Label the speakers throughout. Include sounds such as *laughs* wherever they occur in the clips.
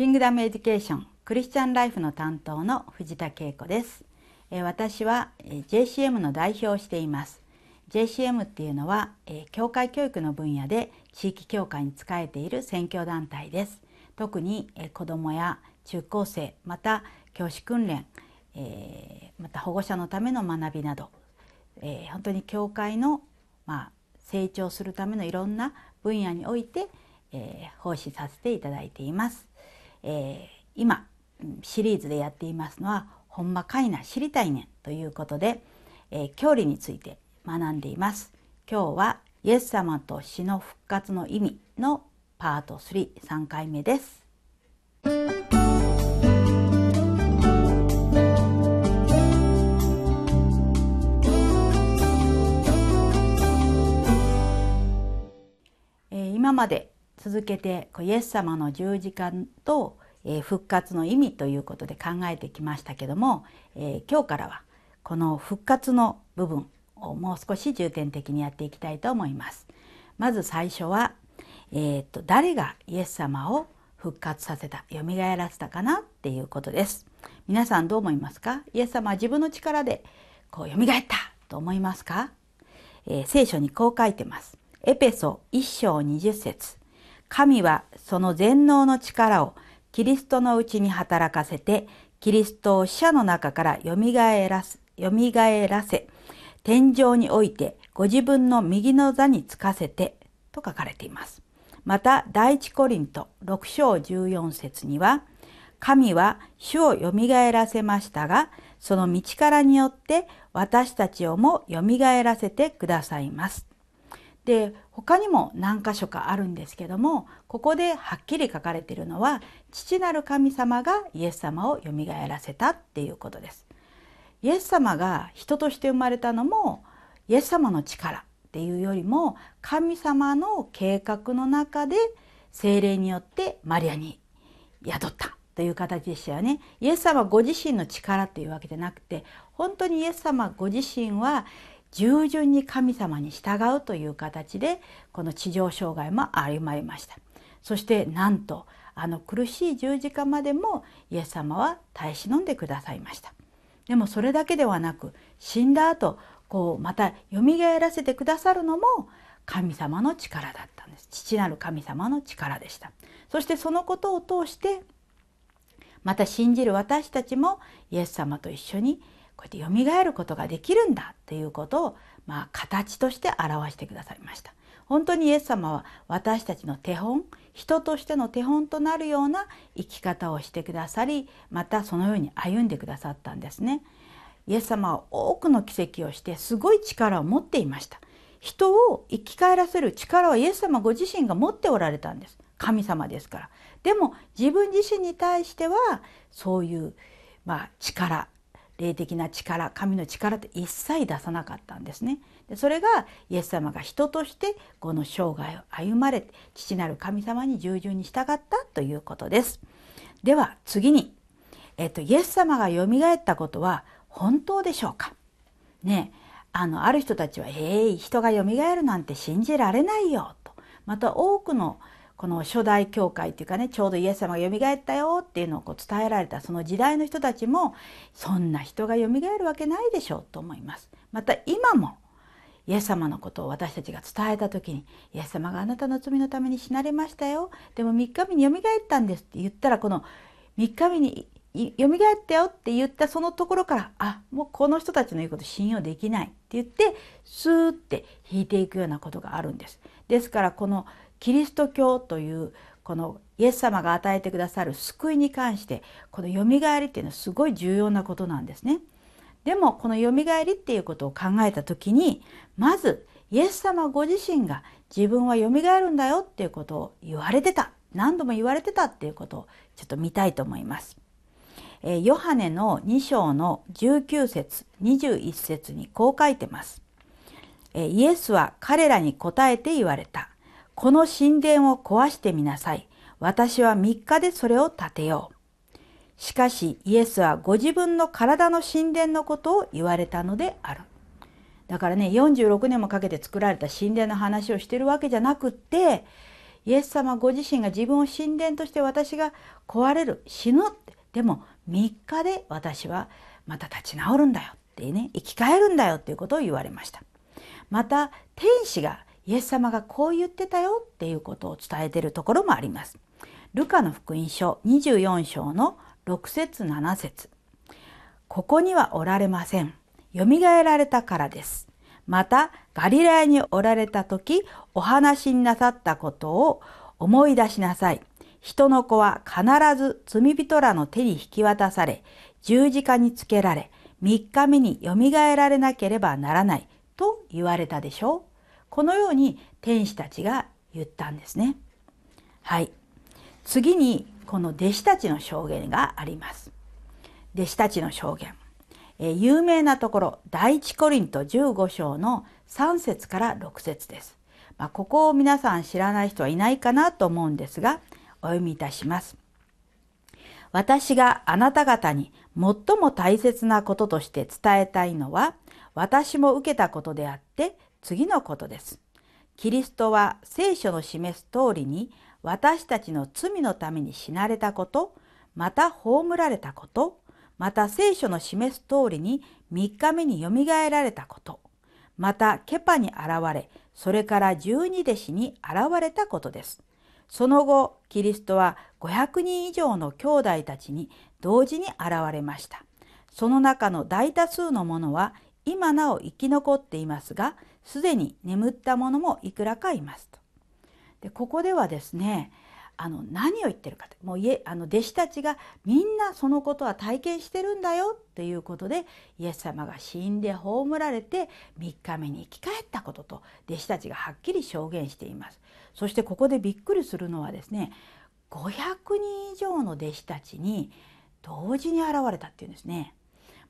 Speaker 1: キングダムエデュケーションクリスチャンライフの担当の藤田恵子です私は JCM の代表をしています JCM っていうのは教会教育の分野で地域教会に仕えている宣教団体です特に子どもや中高生また教師訓練また保護者のための学びなど本当に教会のま成長するためのいろんな分野において奉仕させていただいていますえー、今シリーズでやっていますのは「ほんまかいな知りたいねん」ということで、えー、教理について学んでいます。今日はイエス様と死の復活の意味のパート33回目です。え今まで続けてイエス様の十字架と復活の意味ということで考えてきましたけども今日からはこの復活の部分をもう少し重点的にやっていきたいと思います。まず最初は、えー、と誰がイエス様を復活させた蘇らせたかなっていうことです皆さんどう思いますかイエス様は自分の力でこう蘇ったと思いますか、えー、聖書にこう書いてますエペソ1章20節神はその全能の力をキリストのうちに働かせて、キリストを死者の中から蘇らす、蘇らせ、天井においてご自分の右の座につかせて、と書かれています。また、第一コリント6章14節には、神は主を蘇らせましたが、その道からによって私たちをも蘇らせてくださいます。で他にも何箇所かあるんですけどもここではっきり書かれているのは父なる神様がイエス様をよみがえらせたっていうことです。イエス様が人として生まれたのもイエス様の力っていうよりも神様の計画の中で精霊によってマリアに宿ったという形でしたよね。イエス様ご自身の力というわけじゃなくて本当にイエス様ご自身は従順に神様に従うという形でこの地上障害も歩まれましたそしてなんとあの苦しい十字架までもイエス様は耐え忍んでくださいましたでもそれだけではなく死んだ後こうまたよみがえらせてくださるのも神様の力だったんです父なる神様の力でしたそしてそのことを通してまた信じる私たちもイエス様と一緒にこうやって蘇ることができるんだっていうことを、まあ、形として表してくださいました。本当にイエス様は私たちの手本人としての手本となるような生き方をしてくださりまたそのように歩んでくださったんですね。イエス様は多くの奇跡をしてすごい力を持っていました。人を生き返らせる力はイエス様ご自身が持っておられたんです。神様ですから。でも自分自身に対してはそういう、まあ、力霊的な力神の力って一切出さなかったんですね。でそれがイエス様が人としてこの生涯を歩まれて父なる神様に従順に従ったということです。では次に、えっと、イエス様がよみがえったことは本当でしょうかねあのある人たちは「えー、人がよみがえるなんて信じられないよ」とまた多くのこの初代教会っていうかねちょうどイエス様がよみがえったよっていうのをこう伝えられたその時代の人たちもそんな人がえるわけないでしょうと思います。また今もイエス様のことを私たちが伝えた時に「イエス様があなたの罪のために死なれましたよでも3日目によみがえったんです」って言ったらこの3日目によみがえったよって言ったそのところからあもうこの人たちの言うこと信用できないって言ってスーって引いていくようなことがあるんです。ですからこのキリスト教というこのイエス様が与えてくださる救いに関してこのよみがえりっていうのはすごい重要なことなんですね。でもこのよみがえりっていうことを考えた時にまずイエス様ご自身が自分はよみがえるんだよっていうことを言われてた何度も言われてたっていうことをちょっと見たいと思います。えヨハネの2章の19節21節にこう書いてます。えイエスは彼らに答えて言われた。この神殿を壊してみなさい。私は3日でそれを建てよう。しかしイエスはご自分の体の神殿のことを言われたのである。だからね46年もかけて作られた神殿の話をしてるわけじゃなくってイエス様ご自身が自分を神殿として私が壊れる死ぬってでも3日で私はまた立ち直るんだよってね生き返るんだよっていうことを言われました。また天使がイエス様がこう言ってたよっていうことを伝えているところもあります。ルカの福音書24章の6節7節ここにはおられません。よみがえられたからです。また、ガリラヤにおられた時、お話になさったことを思い出しなさい。人の子は必ず罪人らの手に引き渡され、十字架につけられ、三日目によみがえられなければならないと言われたでしょう。このように天使たちが言ったんですね。はい。次にこの弟子たちの証言があります。弟子たちの証言。え有名なところ第一コリント15章の3節から6節です。まあ、ここを皆さん知らない人はいないかなと思うんですがお読みいたします。私があなた方に最も大切なこととして伝えたいのは私も受けたことであって次のことです。キリストは聖書の示す通りに私たちの罪のために死なれたこと、また葬られたこと、また聖書の示す通りに3日目によみがえられたこと、またケパに現れ、それから十二弟子に現れたことです。その後、キリストは500人以上の兄弟たちに同時に現れました。その中の大多数の者は今なお生き残っていますがすでに眠った者もいくらかいますと。でここではですねあの何を言ってるかともうあの弟子たちがみんなそのことは体験してるんだよということでイエス様が死んで葬られて3日目に生き返ったことと弟子たちがはっきり証言しています。そしてここでびっくりするのはですね500人以上の弟子たちに同時に現れたっていうんですね。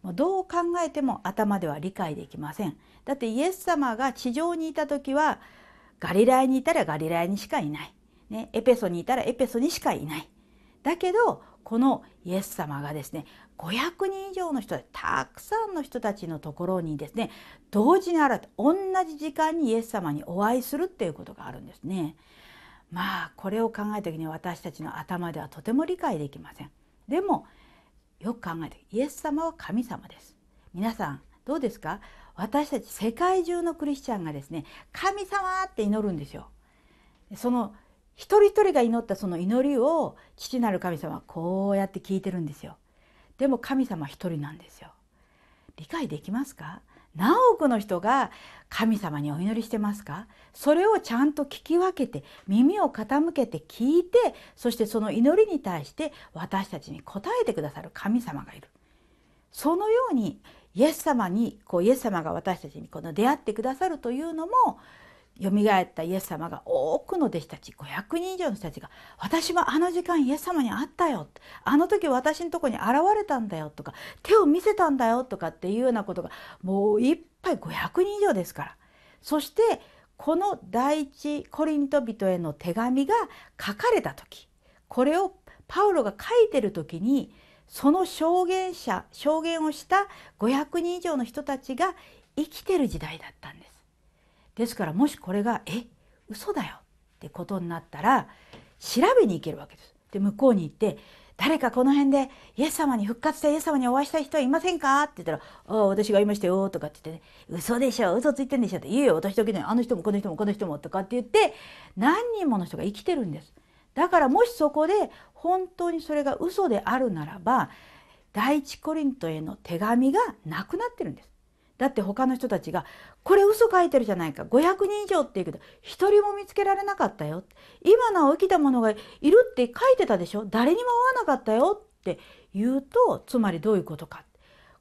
Speaker 1: もうどう考えても頭では理解できませんだってイエス様が地上にいた時はガリラヤにいたらガリラヤにしかいない、ね、エペソにいたらエペソにしかいないだけどこのイエス様がですね500人以上の人たくさんの人たちのところにですね同時に現れ同じ時間にイエス様にお会いするっていうことがあるんですね。まあこれを考えた時に私たちの頭ではとても理解できません。でもよく考えてイエス様は神様です皆さんどうですか私たち世界中のクリスチャンがですね神様って祈るんですよその一人一人が祈ったその祈りを父なる神様はこうやって聞いてるんですよでも神様一人なんですよ理解できますか何億の人が神様にお祈りしてますかそれをちゃんと聞き分けて耳を傾けて聞いてそしてその祈りに対して私たちに答えてくださる神様がいるそのようにイエス様にこうイエス様が私たちにこの出会ってくださるというのもよみがえったイエス様が多くの弟子たち500人以上の人たちが「私はあの時間イエス様に会ったよ」あの時私のとこに現れたんだよ」とか「手を見せたんだよ」とかっていうようなことがもういっぱい500人以上ですから。そしてこの第一コリント人への手紙が書かれた時これをパウロが書いてる時にその証言者証言をした500人以上の人たちが生きてる時代だったんです。ですからもしこれが「え嘘だよ」ってことになったら調べに行けるわけです。で向こうに行って「誰かこの辺でイエス様に復活してイエス様にお会いしたい人はいませんか?」って言ったら「ああ私がいましたよ」とかって言って、ね「嘘でしょ嘘ついてんでしょ」って「いえいよ私だけねあの人もこの人もこの人も」とかって言って何人もの人が生きてるんです。だからもしそこで本当にそれが嘘であるならば第一コリントへの手紙がなくなってるんです。だって他の人たちが「これ嘘書いてるじゃないか500人以上」って言うけど一人も見つけられなかったよ今なお生きた者がいるって書いてたでしょ誰にも会わなかったよって言うとつまりどういうことか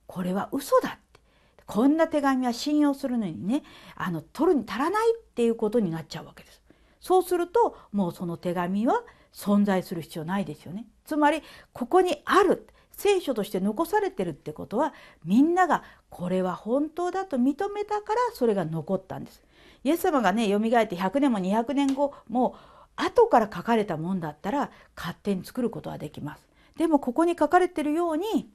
Speaker 1: これは嘘だってこんな手紙は信用するのにねあの取るに足らないっていうことになっちゃうわけです。そうするともうその手紙は存在する必要ないですよね。つまりここにある聖書として残されてるってことはみんながこれは本当だと認めたからそれが残ったんです。イエス様がね蘇って100年も200年後も後から書かれたもんだったら勝手に作ることはできます。でもここに書かれているように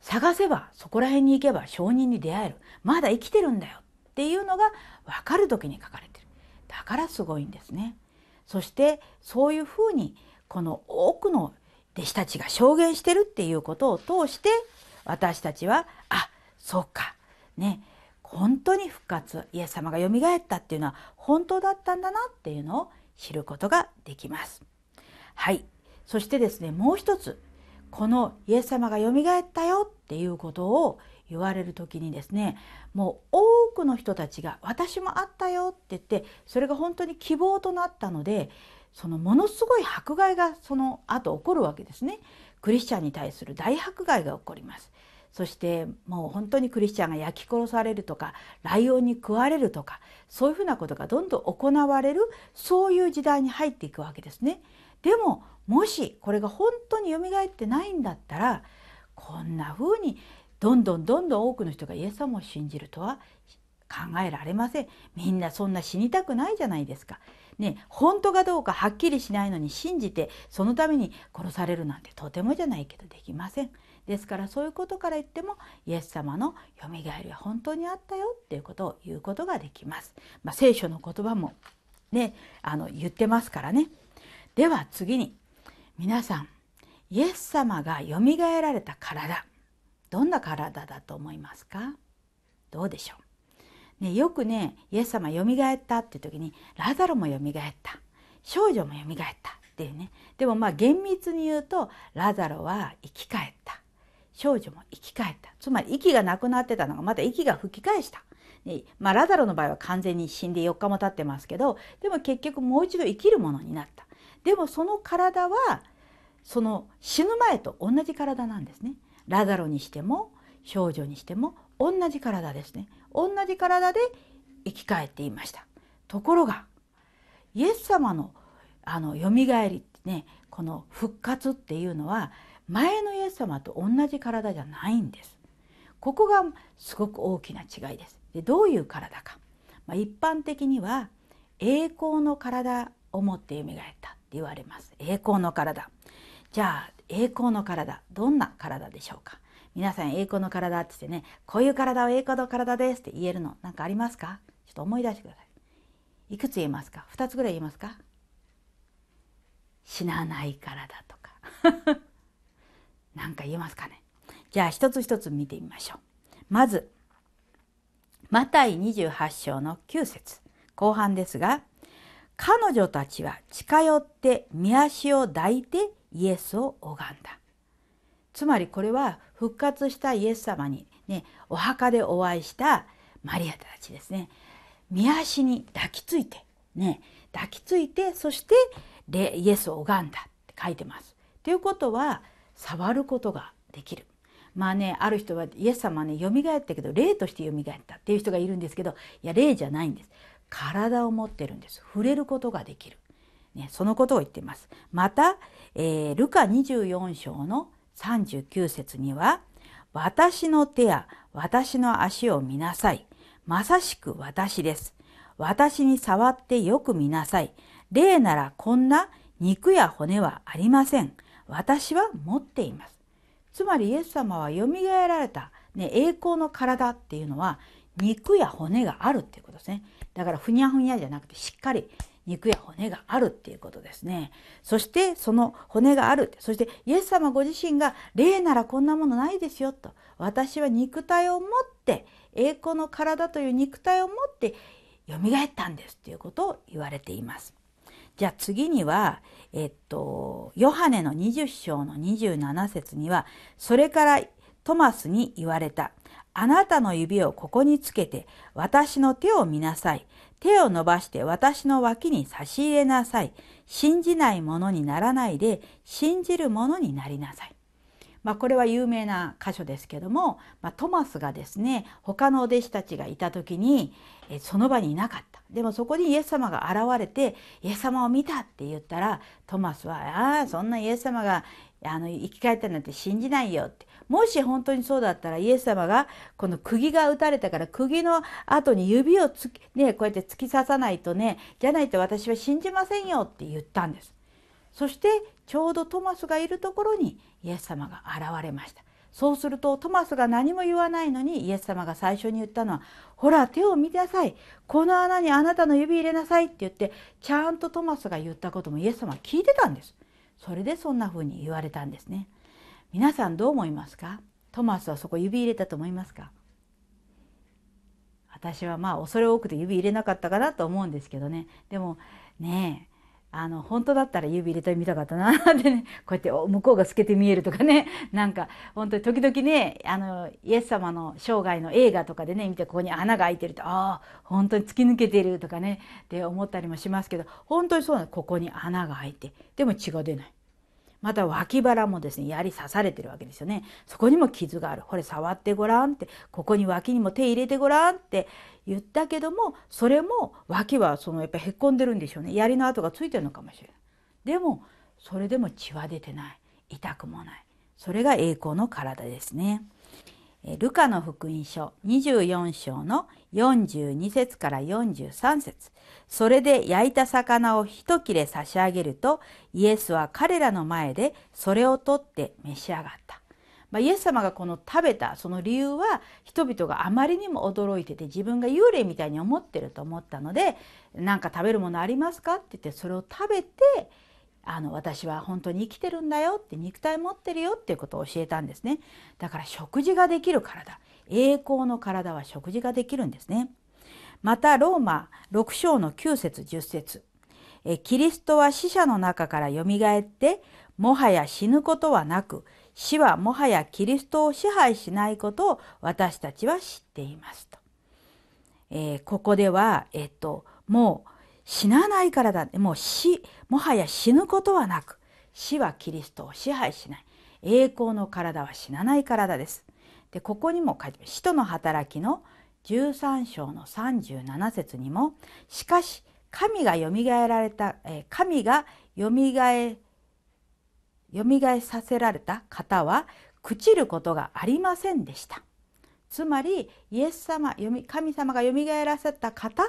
Speaker 1: 探せばそこら辺に行けば証人に出会えるまだ生きてるんだよっていうのが分かる時に書かれているだからすごいんですね。そしてそういうふうにこの多くの弟子たちが証言してるっていうことを通して私たちはあそうかね本当に復活イエス様がよみがえったっていうのは本当だったんだなっていうのを知ることができます。はいそしてですねもう一つこのイエス様がよみがえったよっていうことを言われる時にですねもう多くの人たちが「私もあったよ」って言ってそれが本当に希望となったのでそのものすごい迫害がその後起こるわけですね。クリスチャンに対する大迫害が起こります。そしてもう本当にクリスチャンが焼き殺されるとかライオンに食われるとかそういうふうなことがどんどん行われるそういう時代に入っていくわけですね。でももしこれが本当によみがえってないんだったらこんなふうにどんどんどんどん多くの人がイエス様を信じるとは考えられませんみんなそんな死にたくないじゃないですか。ね、本当かどうかはっきりしないのに信じてそのために殺されるなんてとてもじゃないけどできません。ですからそういうことから言ってもイエス様のよみがえりは本当にあったよっていうことを言うことができます。まあ、聖書の言葉もねあの言ってますからね。では次に皆さんイエス様がよみがえられた体どんな体だと思いますかどうでしょう、ね、よくねイエス様よみがえったっていう時にラザロもよみがえった少女もよみがえったっていうねでもまあ厳密に言うとラザロは生き返った少女も生き返ったつまり息がなくなってたのがまた息が吹き返した、ねまあ、ラザロの場合は完全に死んで4日も経ってますけどでも結局もう一度生きるものになったでもその体はその死ぬ前と同じ体なんですねラザロにしても少女にしても同じ体ですね同じ体で生き返っていましたところがイエス様のあの蘇りねこの復活っていうのは前のイエス様と同じ体じゃないんですここがすごく大きな違いですでどういう体か、まあ、一般的には栄光の体を持って蘇ったって言われます栄光の体じゃあ栄光の体どんな体でしょうか皆さん栄光の体って言ってねこういう体は栄光の体ですって言えるの何かありますかちょっと思い出してくださいいくつ言えますか2つぐらい言えますか死なない体とか何か言えますかねじゃあ一つ一つ見てみましょう。まず、マタイ28章の9節後半ですが、彼女たちは近寄って見足を抱いてイエスを拝んだ。つまりこれは復活したイエス様にね、お墓でお会いしたマリアたちですね。見足に抱きついて、ね、抱きついて、そしてイエスを拝んだって書いてます。ということは、触ることができる。まあね、ある人はイエス様はね、蘇ったけど、霊として蘇ったっていう人がいるんですけど、いや、霊じゃないんです。体を持ってるんです。触れることができる。ね、そのことを言っています。また、えー、ルカ24章の39節には、私の手や私の足を見なさい。まさしく私です。私に触ってよく見なさい。霊ならこんな肉や骨はありません。私は持っています。つまりイエス様はよみがえられた、ね、栄光の体っていうのは肉や骨があるっていうことですね。だからふにゃふにゃじゃなくてしっかり肉や骨があるっていうことですね。そしてその骨がある。そしてイエス様ご自身が霊ならこんなものないですよと。私は肉体を持って栄光の体という肉体を持ってよみがえったんですということを言われています。じゃあ次には、えっと、ヨハネの20章の27節には、それからトマスに言われた。あなたの指をここにつけて、私の手を見なさい。手を伸ばして私の脇に差し入れなさい。信じないものにならないで、信じるものになりなさい。まあ、これは有名な箇所ですけども、まあ、トマスがですね他のお弟子たちがいた時にその場にいなかったでもそこにイエス様が現れてイエス様を見たって言ったらトマスは「ああそんなイエス様があの生き返ったなんて信じないよ」ってもし本当にそうだったらイエス様がこの釘が打たれたから釘の後に指をつき、ね、こうやって突き刺さないとねじゃないと私は信じませんよって言ったんです。そしてちょうどトマスがいるところにイエス様が現れました。そうするとトマスが何も言わないのにイエス様が最初に言ったのは「ほら手を見なさいこの穴にあなたの指入れなさい」って言ってちゃんとトマスが言ったこともイエス様は聞いてたんです。それでそんな風に言われたんですね。皆さんどう思いますかトマスはそこ指入れたと思いますか私はまあ恐れ多くて指入れなかったかなと思うんですけどねでもねえあの本当だったら指入れてみたかったなってね *laughs* こうやって向こうが透けて見えるとかね *laughs* なんか本当に時々ねあのイエス様の生涯の映画とかでね見てここに穴が開いてるとああ本当に突き抜けてるとかねって思ったりもしますけど本当にそうなのここに穴が開いてでも血が出ないまた脇腹もですね槍刺されてるわけですよねそこにも傷があるこれ触ってごらんってここに脇にも手入れてごらんって言ったけどもそれも脇はそのやっぱへっこんでるんでしょうね槍の跡がついてるのかもしれないでもそれでも血は出てない痛くもないそれが栄光の体ですね。ルカの福音書24章の42節から43節それで焼いた魚を一切れ差し上げるとイエスは彼らの前でそれを取って召し上がった。まあ、イエス様がこの食べたその理由は人々があまりにも驚いてて自分が幽霊みたいに思ってると思ったので「何か食べるものありますか?」って言ってそれを食べてあの私は本当に生きてるんだよって肉体持ってるよっていうことを教えたんですねだから食事ができる体栄光の体は食事ができるんですねまたローマ6章の9節10節えキリストは死者の中からよみがえってもはや死ぬことはなく死はもはやキリストを支配しないことを私たちは知っていますと、えー、ここではえっともう死なないからだ。もう死、もはや死ぬことはなく、死はキリストを支配しない。栄光の体は死なない体です。で、ここにも書いて使徒の働きの13章の37節にも、しかし、神がよみがえられた、神がよみがえ、させられた方は、朽ちることがありませんでした。つまり、イエス様、神様がよみがえらせた方、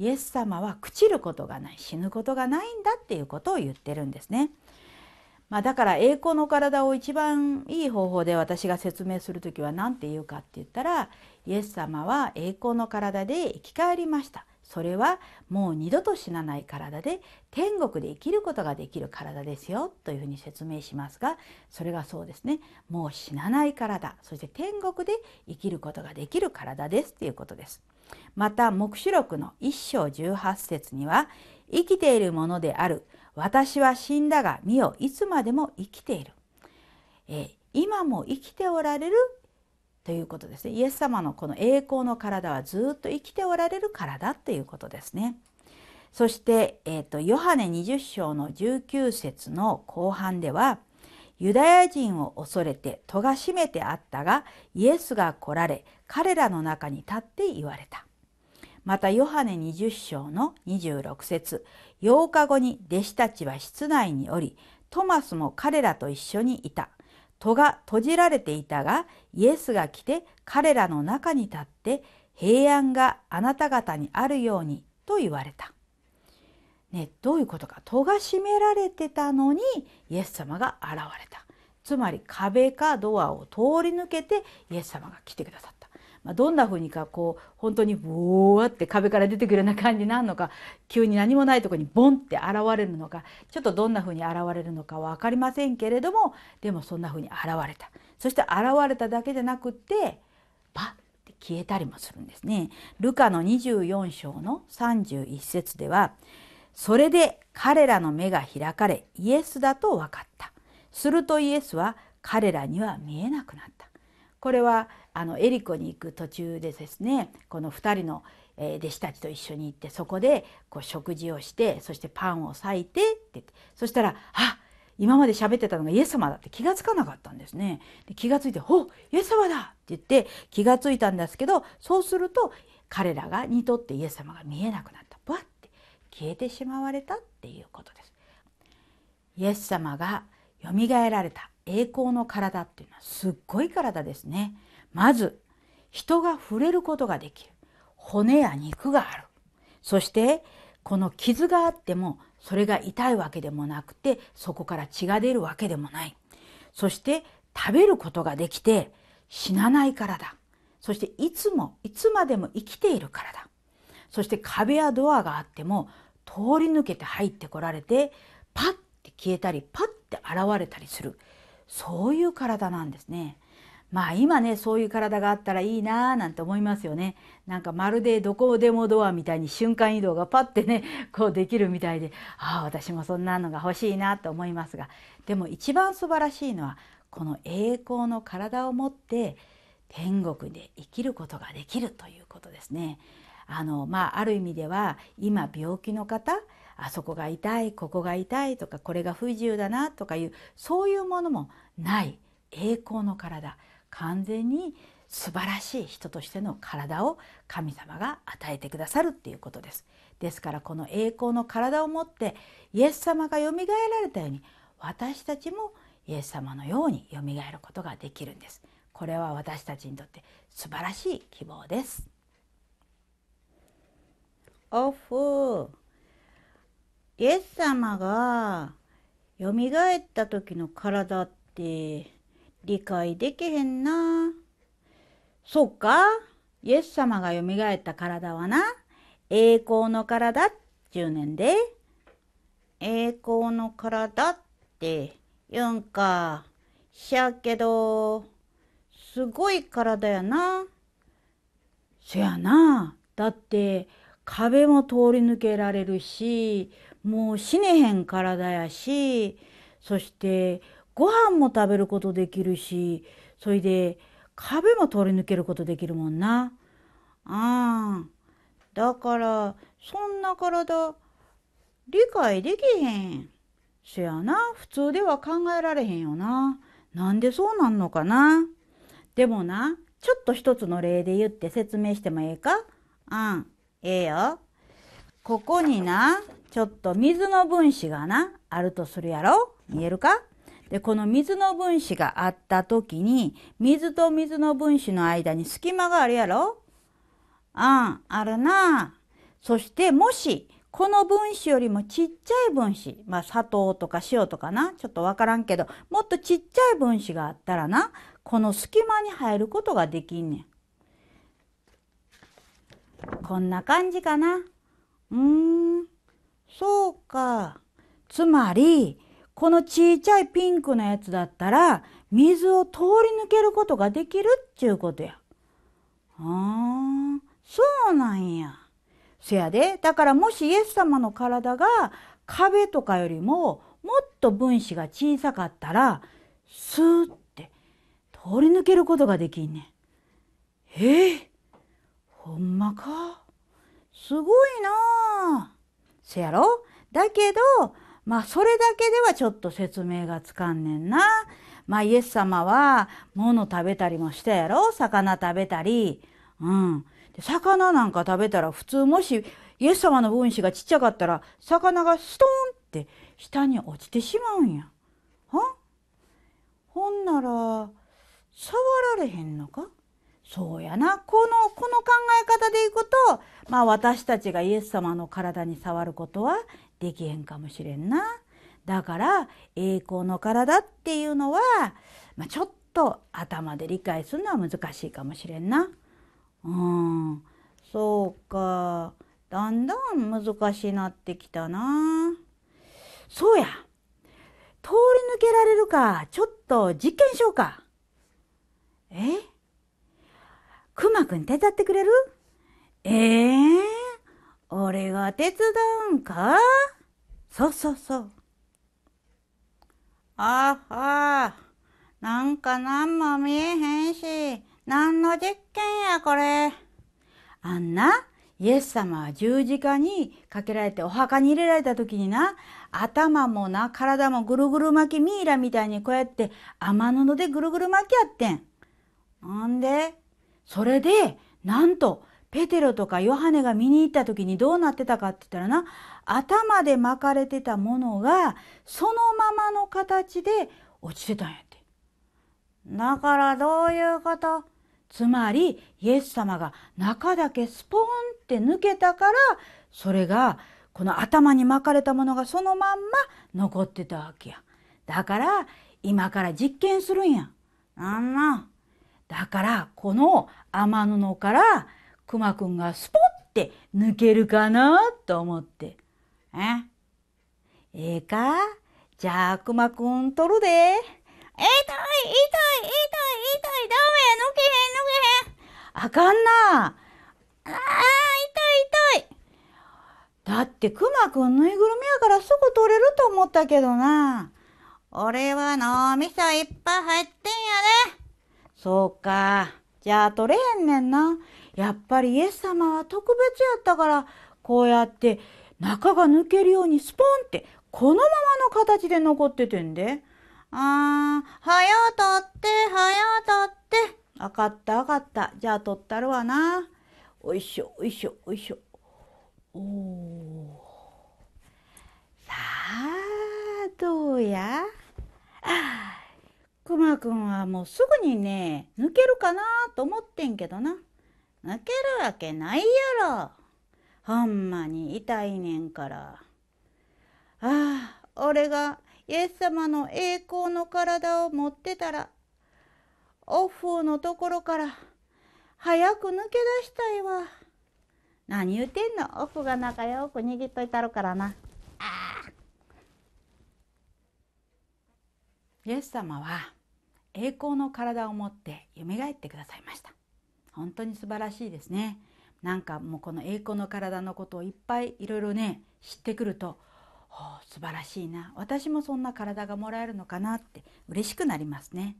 Speaker 1: イエス様は朽ちることがない死ぬことがないんだっていうことを言ってるんですね。まあ、だから栄光の体を一番いい方法で私が説明する時は何て言うかって言ったらイエス様は栄光の体で生き返りましたそれはもう二度と死なない体で天国で生きることができる体ですよというふうに説明しますがそれがそうですねもう死なない体そして天国で生きることができる体ですということです。また黙示録の1章18節には生きているものである私は死んだが見よいつまでも生きている、えー、今も生きておられるということですねイエス様のこの栄光の体はずっと生きておられる体っていうことですねそして、えーと、とヨハネ20章の19節の後半ではユダヤ人を恐れて戸が閉めてあったがイエスが来られ彼らの中に立って言われたまたヨハネ20章の26節8日後に弟子たちは室内におりトマスも彼らと一緒にいた戸が閉じられていたがイエスが来て彼らの中に立って平安があなた方にあるようにと言われた。ね、どういうことか戸が閉められてたのにイエス様が現れたつまり壁かドアを通り抜けてイエス様が来てくださったまあ、どんな風にかこう本当にボワって壁から出てくるような感じになるのか *laughs* 急に何もないとこにボンって現れるのかちょっとどんな風に現れるのかは分かりませんけれどもでもそんな風に現れたそして現れただけじゃなくってバッて消えたりもするんですね。ルカの24章の31節では「それで彼らの目が開かれイエスだと分かった」するとイエスは彼らには見えなくなった。これはあのエリコに行く途中でですねこの2人の弟子たちと一緒に行ってそこでこう食事をしてそしてパンを裂いてってそしたら「あ今まで喋ってたのがイエス様だって気がつかなかったんですね。で気がついて「ほイエス様だ!」って言って気がついたんですけどそうすると彼らがにとってイエス様が見えなくなったバッて消えてしまわれたっていうことです。イエス様がよみがえられた栄光の体っていうのはすっごい体ですね。まず、人が触れることができる。骨や肉がある。そして、この傷があっても、それが痛いわけでもなくて、そこから血が出るわけでもない。そして、食べることができて、死なない体。そして、いつも、いつまでも生きている体。そして、壁やドアがあっても、通り抜けて入ってこられて、パッて消えたり、パッて現れたりする。そういう体なんですね。まあ今ねそういう体があったらいいなーなんて思いますよね。なんかまるでどこでもドアみたいに瞬間移動がパッてね *laughs* こうできるみたいでああ私もそんなのが欲しいなと思いますがでも一番素晴らしいのはこの栄光の体を持って天国で生きることができるということですね。あのまあ、ある意味では今病気の方あそこが痛いここが痛いとかこれが不自由だなとかいうそういうものもない栄光の体完全に素晴らしい人としての体を神様が与えてくださるっていうことです。ですからこの栄光の体を持ってイエス様がよみがえられたように私たちもイエス様のようによみがえることができるんです。これは私たちにとって素晴らしい希望です。オフイエス様がよみがえった時の体って理解できへんな。そっか、イエス様がよみがえった体はな、栄光の体っちゅうねんで。栄光の体って言うんか。しやけど、すごい体やな。せやな。だって壁も通り抜けられるし、もう死ねへん体やしそしてご飯も食べることできるしそれで壁も通り抜けることできるもんな。ああだからそんな体理解できへん。せやな普通では考えられへんよな。なんでそうなんのかな。でもなちょっと一つの例で言って説明してもええかうんええよ。ここになちょっと水の分子がな、あるとするやろ見えるかで、この水の分子があった時に、水と水の分子の間に隙間があるやろあん、あるな。そしてもし、この分子よりもちっちゃい分子、まあ砂糖とか塩とかな、ちょっとわからんけど、もっとちっちゃい分子があったらな、この隙間に入ることができんねん。こんな感じかな。うーん。そうか。つまり、このちいちゃいピンクのやつだったら、水を通り抜けることができるっちゅうことや。ああ、そうなんや。せやで、だからもしイエス様の体が壁とかよりももっと分子が小さかったら、スーって通り抜けることができんねん。ええー、ほんまか。すごいなあ。せやろだけど、まあそれだけではちょっと説明がつかんねんな。まあイエス様は物食べたりもしたやろ魚食べたり。うん。魚なんか食べたら普通もしイエス様の分子がちっちゃかったら魚がストーンって下に落ちてしまうんや。はほんなら触られへんのかそうやな。この、この考え方でいくと、まあ私たちがイエス様の体に触ることはできへんかもしれんな。だから、栄光の体っていうのは、まあ、ちょっと頭で理解するのは難しいかもしれんな。うん。そうか。だんだん難しなってきたな。そうや。通り抜けられるか、ちょっと実験しようか。えくまくん手伝ってくれるええー、俺が手伝うんかそうそうそう。ああ、なんか何も見えへんし、何の実験やこれ。あんな、イエス様は十字架にかけられてお墓に入れられた時にな、頭もな、体もぐるぐる巻きミイラみたいにこうやって天布でぐるぐる巻きやってん。ほんで、それで、なんと、ペテロとかヨハネが見に行った時にどうなってたかって言ったらな、頭で巻かれてたものが、そのままの形で落ちてたんやって。だからどういうことつまり、イエス様が中だけスポーンって抜けたから、それが、この頭に巻かれたものがそのまんま残ってたわけや。だから、今から実験するんや。あんな。だからこの天布からくまくんがスポッて抜けるかなと思って。えええかじゃあくまくん取るで。痛い痛い痛い痛いダメ抜けへん抜けへん。あかんな。ああ痛い痛い。だってくまくんぬいぐるみやからすぐ取れると思ったけどな。俺は脳みそいっぱい入ってんやで、ね。そうか。じゃあ取れへんねんな。やっぱりイエス様は特別やったから、こうやって中が抜けるようにスポンって、このままの形で残っててんで。あー、早う取って、早う取って。わかったわかった。じゃあ取ったるわな。おいしょ、おいしょ、おいしょ。おー。さあ、どうやああ。くまくんはもうすぐにね、抜けるかなと思ってんけどな。抜けるわけないやろ。ほんまに痛いねんから。ああ、俺がイエス様の栄光の体を持ってたら、オフのところから早く抜け出したいわ。何言うてんのオフが仲良く握っといたるからな。イエス様は栄光の体を持って蘇ってくださいました本当に素晴らしいですねなんかもうこの栄光の体のことをいっぱいいろいろね知ってくると素晴らしいな私もそんな体がもらえるのかなって嬉しくなりますね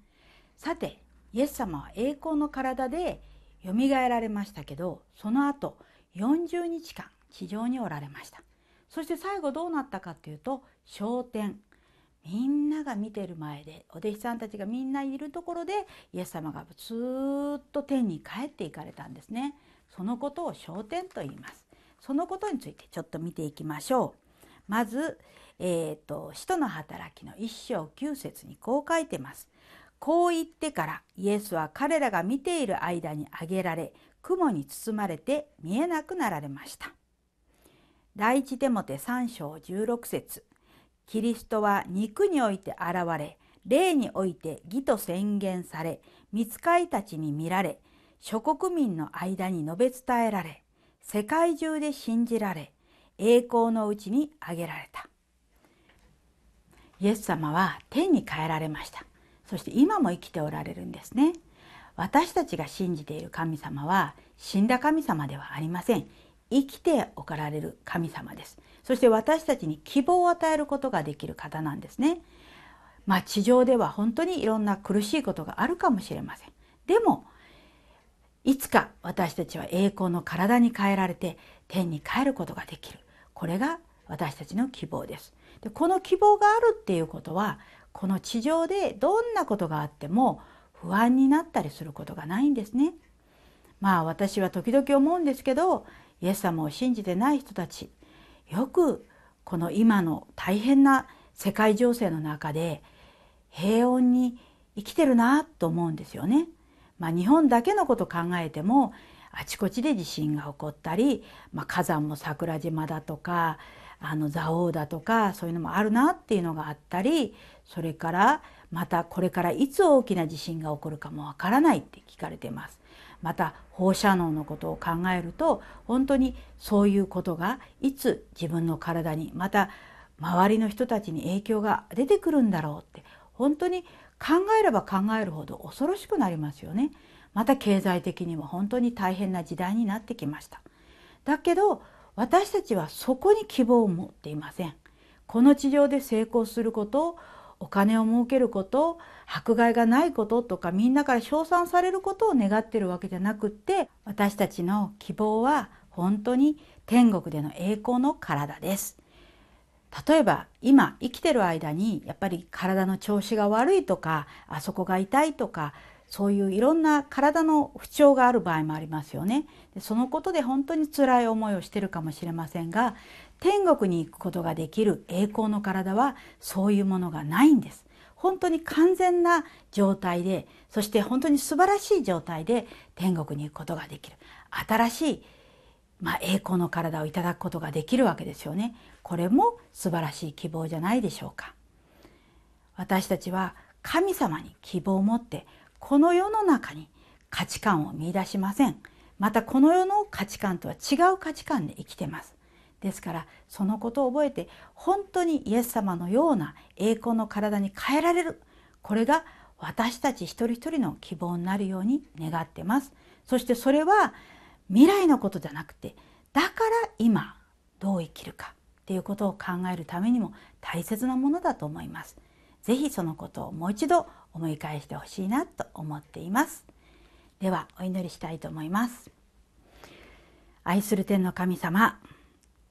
Speaker 1: さてイエス様は栄光の体でよみがえられましたけどその後40日間地上におられましたそして最後どうなったかというと昇天みんなが見てる前でお弟子さんたちがみんないるところでイエス様がずっと天に帰っていかれたんですねそのことを昇天と言いますそのことについてちょっと見ていきましょうまず、えーと、使徒の働きの1章9節にこう書いてますこう言ってからイエスは彼らが見ている間に挙げられ雲に包まれて見えなくなられました第一手モて3章16節キリストは肉において現れ、霊において義と宣言され、見使いたちに見られ、諸国民の間に述べ伝えられ、世界中で信じられ、栄光のうちに挙げられた。イエス様は天に変えられました。そして今も生きておられるんですね。私たちが信じている神様は死んだ神様ではありません。生きておかられる神様ですそして私たちに希望を与えることができる方なんですねまあ地上では本当にいろんな苦しいことがあるかもしれませんでもいつか私たちは栄光の体に変えられて天に帰ることができるこれが私たちの希望ですでこの希望があるっていうことはこの地上でどんなことがあっても不安になったりすることがないんですねまあ私は時々思うんですけどイエス様を信じてない人たちよくこの今の大変な世界情勢の中で平穏に生きてるなと思うんですよね。まあ、日本だけのこと考えてもあちこちで地震が起こったり、まあ、火山も桜島だとかあの蔵王だとかそういうのもあるなっていうのがあったりそれからまたこれからいつ大きな地震が起こるかもわからないって聞かれてます。また放射能のことを考えると本当にそういうことがいつ自分の体にまた周りの人たちに影響が出てくるんだろうって本当に考えれば考えるほど恐ろしくなりますよね。また経済的にも本当に大変な時代になってきました。だけど私たちはそこに希望を持っていません。この地上で成功することをお金を儲けること迫害がないこととかみんなから称賛されることを願ってるわけじゃなくって私たちの希望は本当に天国での栄光の体です。例えば今生きてる間にやっぱり体の調子が悪いとかあそこが痛いとかそういういろんな体の不調がある場合もありますよね。そのことで本当に辛い思いをしてるかもしれませんが天国に行くことができる栄光の体はそういうものがないんです。本当に完全な状態でそして本当に素晴らしい状態で天国に行くことができる新しい、まあ、栄光の体をいただくことができるわけですよね。これも素晴らしい希望じゃないでしょうか。私たちは神様に希望を持ってこの世の中に価値観を見出しません。またこの世の価値観とは違う価値観で生きてます。ですからそのことを覚えて本当にイエス様のような栄光の体に変えられるこれが私たち一人一人の希望になるように願ってますそしてそれは未来のことじゃなくてだから今どう生きるかっていうことを考えるためにも大切なものだと思いますぜひそのことをもう一度思い返してほしいなと思っていますではお祈りしたいと思います愛する天の神様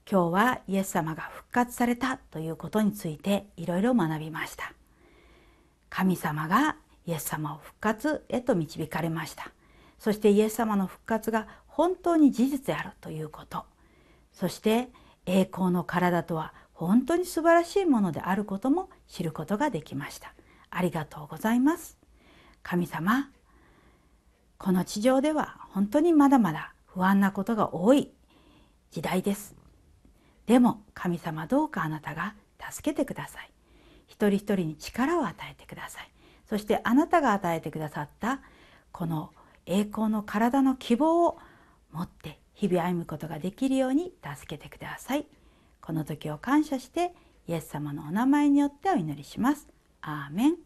Speaker 1: 今日はイエス様が復活されたということについていろいろ学びました神様がイエス様を復活へと導かれましたそしてイエス様の復活が本当に事実であるということそして栄光の体とは本当に素晴らしいものであることも知ることができましたありがとうございます神様この地上では本当にまだまだ不安なことが多い時代ですでも神様どうかあなたが助けてください一人一人に力を与えてくださいそしてあなたが与えてくださったこの栄光の体の希望を持って日々歩むことができるように助けてくださいこの時を感謝してイエス様のお名前によってお祈りしますアーメン